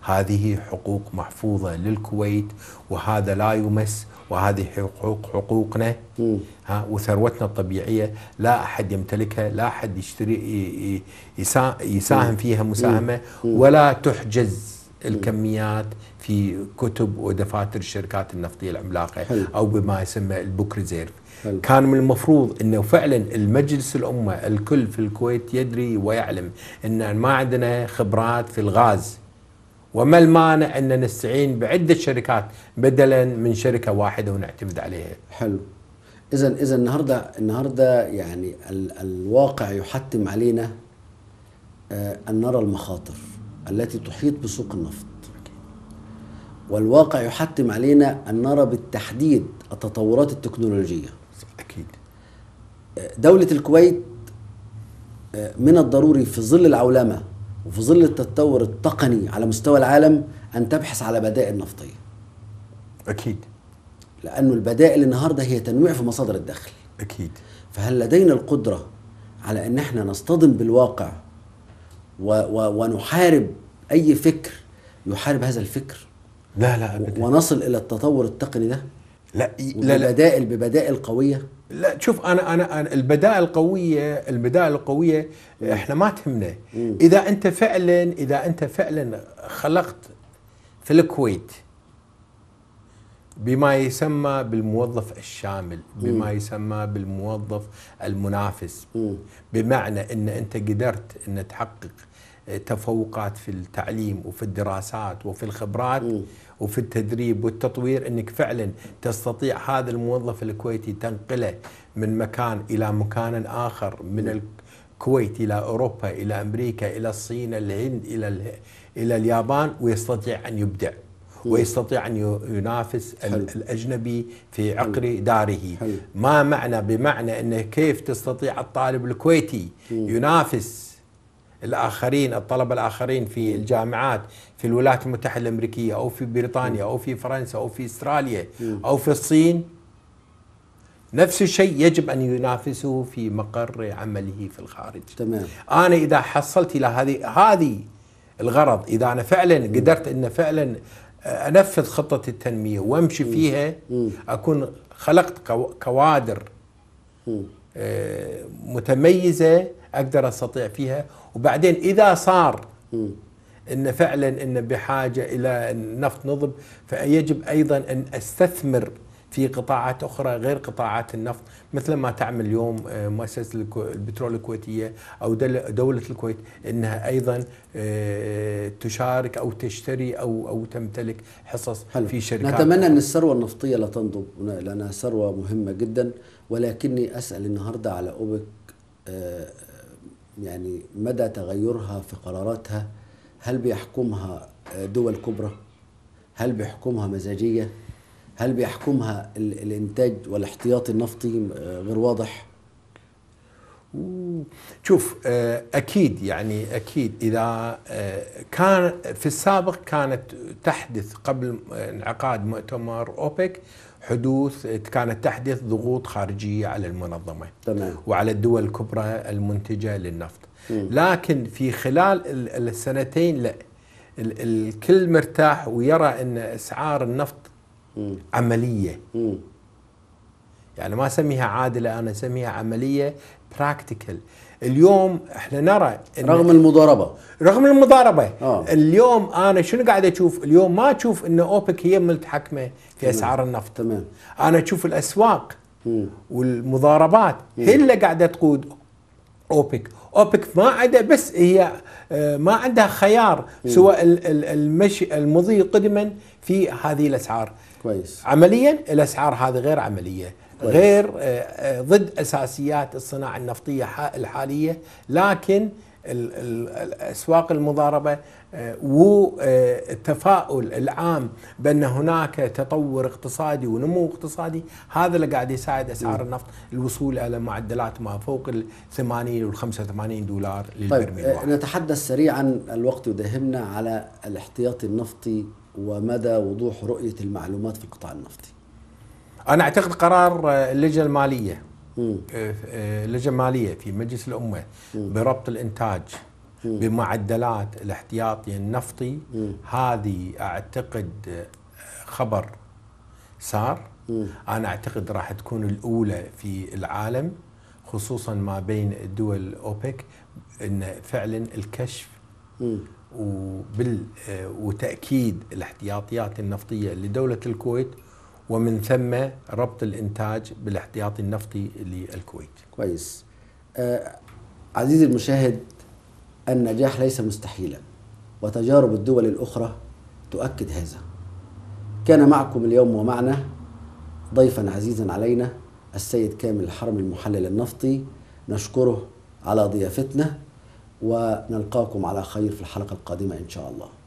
هذه حقوق محفوظة للكويت وهذا لا يمس وهذه حقوق حقوقنا ها وثروتنا الطبيعية لا أحد يمتلكها لا أحد يشتري يساهم فيها مساهمة ولا تحجز الكميات في كتب ودفاتر الشركات النفطية العملاقة حلو. أو بما يسمى البوك ريزيرف حلو. كان من المفروض أنه فعلا المجلس الأمة الكل في الكويت يدري ويعلم أن ما عندنا خبرات في الغاز وما المانع ان نستعين بعده شركات بدلا من شركه واحده ونعتمد عليها. حلو. اذا اذا النهارده النهارده يعني ال الواقع يحتم علينا آه ان نرى المخاطر التي تحيط بسوق النفط. والواقع يحتم علينا ان نرى بالتحديد التطورات التكنولوجيه. اكيد. آه، دوله الكويت آه، من الضروري في ظل العولمه وفي ظل التطور التقني على مستوى العالم أن تبحث على بدائل نفطية أكيد لأنه البدائل النهاردة هي تنويع في مصادر الدخل أكيد فهل لدينا القدرة على أن احنا نصطدم بالواقع و و ونحارب أي فكر يحارب هذا الفكر لا لا أبدا ونصل إلى التطور التقني ده لا لا البدائل ببدائل قويه لا شوف انا انا, أنا البدائل القويه البدائل القويه احنا ما تهمنا اذا انت فعلا اذا انت فعلا خلقت في الكويت بما يسمى بالموظف الشامل بما يسمى بالموظف المنافس بمعنى ان انت قدرت ان تحقق تفوقات في التعليم وفي الدراسات وفي الخبرات م. وفي التدريب والتطوير انك فعلا تستطيع هذا الموظف الكويتي تنقله من مكان الى مكان اخر من الكويت الى اوروبا الى امريكا الى الصين الهند الى الى اليابان ويستطيع ان يبدع ويستطيع ان ينافس حلو. الاجنبي في عقر حلو. داره حلو. ما معنى بمعنى انه كيف تستطيع الطالب الكويتي م. ينافس الاخرين الطلبه الاخرين في الجامعات في الولايات المتحده الامريكيه او في بريطانيا او في فرنسا او في استراليا او في الصين نفس الشيء يجب ان ينافسه في مقر عمله في الخارج تمام انا اذا حصلت الى هذه هذه الغرض اذا انا فعلا قدرت ان فعلا انفذ خطه التنميه وامشي فيها اكون خلقت كوادر آه، متميزه اقدر استطيع فيها وبعدين اذا صار ان فعلا ان بحاجه الى نفط نضب فيجب ايضا ان استثمر في قطاعات اخرى غير قطاعات النفط مثل ما تعمل اليوم آه، مؤسسه البترول الكويتيه او دوله الكويت انها ايضا آه، تشارك او تشتري او او تمتلك حصص حلو. في شركات نتمنى ان الثروه النفطيه لا تنضب لانها ثروه مهمه جدا ولكني اسال النهارده على اوبك آه، يعني مدى تغيرها في قراراتها هل بيحكمها دول كبرى هل بيحكمها مزاجية هل بيحكمها الانتاج والاحتياط النفطي غير واضح شوف آه، اكيد يعني اكيد اذا آه، كان في السابق كانت تحدث قبل آه، انعقاد مؤتمر اوبك حدوث كانت تحدث ضغوط خارجيه على المنظمه تمام. وعلى الدول الكبرى المنتجه للنفط مم. لكن في خلال السنتين لا الكل مرتاح ويرى ان اسعار النفط مم. عمليه مم. يعني ما اسميها عادله انا اسميها عمليه براكتيكال اليوم احنا نرى إن رغم المضاربه رغم المضاربه آه. اليوم انا شنو قاعد اشوف اليوم ما اشوف ان اوبك هي ملتحكمه في تمام. اسعار النفط تمام انا اشوف الاسواق مم. والمضاربات مم. هي اللي قاعده تقود اوبك اوبك ما عندها بس هي آه، ما عندها خيار سوى المشي المضي قدما في هذه الاسعار كويس عمليا الاسعار هذه غير عمليه غير آه، آه، ضد اساسيات الصناعه النفطيه الحاليه لكن الاسواق المضاربه آه، والتفاؤل العام بان هناك تطور اقتصادي ونمو اقتصادي هذا اللي قاعد يساعد اسعار النفط الوصول الى معدلات ما فوق ال 80 وال 85 دولار طيب، للبرميل طيب نتحدث سريعا الوقت يدهمنا على الاحتياطي النفطي ومدى وضوح رؤيه المعلومات في القطاع النفطي. انا اعتقد قرار آه، اللجنه الماليه آه، آه، اللجنه الماليه في مجلس الامه بربط الانتاج بمعدلات الاحتياطي النفطي هذه اعتقد خبر سار انا اعتقد راح تكون الاولى في العالم خصوصا ما بين دول اوبك ان فعلا الكشف وبال وتاكيد الاحتياطيات النفطيه لدوله الكويت ومن ثم ربط الانتاج بالاحتياطي النفطي للكويت. كويس. آه عزيزي المشاهد النجاح ليس مستحيلا وتجارب الدول الاخرى تؤكد هذا. كان معكم اليوم ومعنا ضيفا عزيزا علينا السيد كامل الحرم المحلل النفطي نشكره على ضيافتنا ونلقاكم على خير في الحلقه القادمه ان شاء الله.